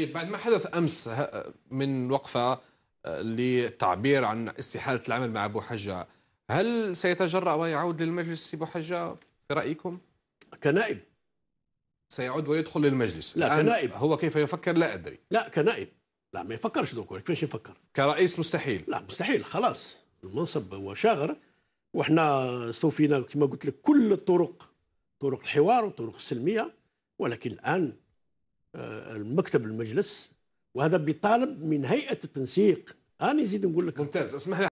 طيب، بعد ما حدث امس من وقفه للتعبير آه، عن استحاله العمل مع حجه هل سيتجرأ ويعود للمجلس بوحجه في رايكم؟ كنائب سيعود ويدخل للمجلس لا كنائب هو كيف يفكر لا ادري لا كنائب لا ما يفكرش دوك كيفاش يفكر؟ كرئيس مستحيل لا مستحيل خلاص المنصب هو شاغر وحنا استوفينا كما قلت لك كل الطرق طرق الحوار وطرق السلميه ولكن الان آه، المكتب المجلس وهذا بيطالب من هيئه التنسيق انا نزيد نقول لك ممتاز اسمح لي